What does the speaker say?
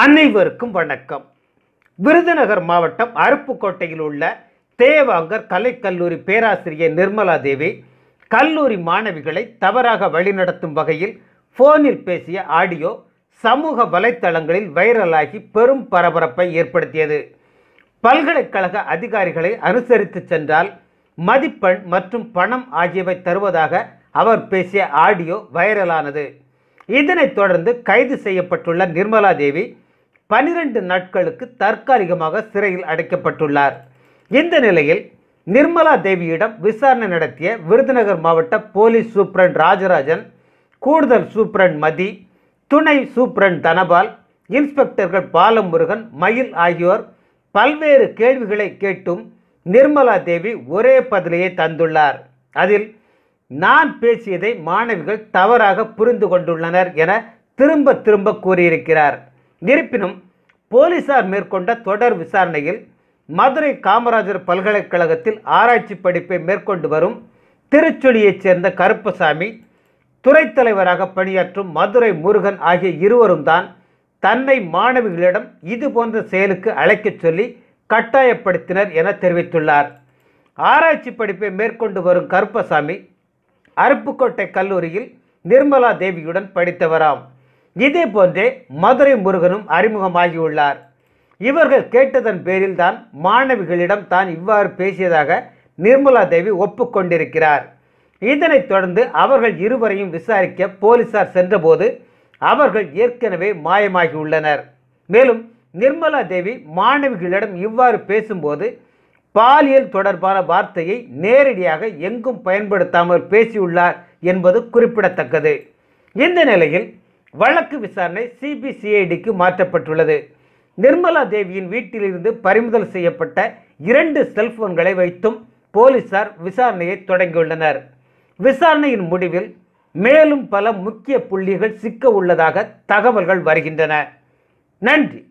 அனைவருக்கும் வணக்கம் விருதுநகர் மாவட்டம் அருப்புக்கோட்டையில் உள்ள தேவாங்கர் கலைக்கல்லூரி பேராசிரியர் நிர்மலா தேவி கல்லூரி மாணவிகளை தவறாக வழிநடத்தும் வகையில் ஃபோனில் பேசிய ஆடியோ சமூக வலைத்தளங்களில் வைரலாகி பெரும் பரபரப்பை ஏற்படுத்தியது பல்கலைக்கழக அதிகாரிகளை அனுசரித்து சென்றால் மதிப்பெண் மற்றும் பணம் ஆகியவை தருவதாக அவர் பேசிய ஆடியோ வைரலானது இதனைத் தொடர்ந்து கைது செய்யப்பட்டுள்ள நிர்மலா தேவி பனிரெண்டு நாட்களுக்கு தற்காலிகமாக சிறையில் அடைக்கப்பட்டுள்ளார் இந்த நிலையில் நிர்மலா தேவியிடம் விசாரணை நடத்திய விருதுநகர் மாவட்ட போலீஸ் சூப்ரண்ட் ராஜராஜன் கூடுதல் சூப்ரண்ட் மதி துணை சூப்ரண்ட் தனபால் இன்ஸ்பெக்டர்கள் பாலமுருகன் மயில் ஆகியோர் பல்வேறு கேள்விகளை கேட்டும் நிர்மலா தேவி ஒரே பதிலையை தந்துள்ளார் அதில் நான் பேசியதை மாணவிகள் தவறாக புரிந்து கொண்டுள்ளனர் என திரும்ப திரும்ப கூறியிருக்கிறார் இருப்பினும் போலீசார் மேற்கொண்ட தொடர் விசாரணையில் மதுரை காமராஜர் பல்கலைக்கழகத்தில் ஆராய்ச்சி படிப்பை மேற்கொண்டு வரும் திருச்சொலியைச் சேர்ந்த கருப்பசாமி துறை தலைவராக பணியாற்றும் மதுரை முருகன் ஆகிய இருவரும் தான் தன்னை மாணவிகளிடம் இது போன்ற செயலுக்கு அழைக்கச் சொல்லி கட்டாயப்படுத்தினர் என தெரிவித்துள்ளார் ஆராய்ச்சி படிப்பை மேற்கொண்டு வரும் கருப்பசாமி அருப்புக்கோட்டை கல்லூரியில் நிர்மலா தேவியுடன் படித்தவராம் இதே போன்றே மதுரை முருகனும் அறிமுகமாகியுள்ளார் இவர்கள் கேட்டதன் பேரில் தான் மாணவிகளிடம் தான் இவ்வாறு பேசியதாக நிர்மலா தேவி ஒப்புக்கொண்டிருக்கிறார் இதனைத் தொடர்ந்து அவர்கள் இருவரையும் விசாரிக்க போலீசார் சென்றபோது அவர்கள் ஏற்கனவே மாயமாகியுள்ளனர் மேலும் நிர்மலா தேவி மாணவிகளிடம் இவ்வாறு பேசும்போது பாலியல் தொடர்பான வார்த்தையை நேரடியாக எங்கும் பயன்படுத்தாமல் பேசியுள்ளார் என்பது குறிப்பிடத்தக்கது இந்த நிலையில் வழக்கு விசாரணை சிபிசிஐடிக்கு மாற்றப்பட்டுள்ளது நிர்மலா தேவியின் வீட்டிலிருந்து பறிமுதல் செய்யப்பட்ட இரண்டு செல்போன்களை வைத்தும் போலீசார் விசாரணையை தொடங்கியுள்ளனர் விசாரணையின் முடிவில் மேலும் பல முக்கிய புள்ளிகள் சிக்க உள்ளதாக தகவல்கள் வருகின்றன நன்றி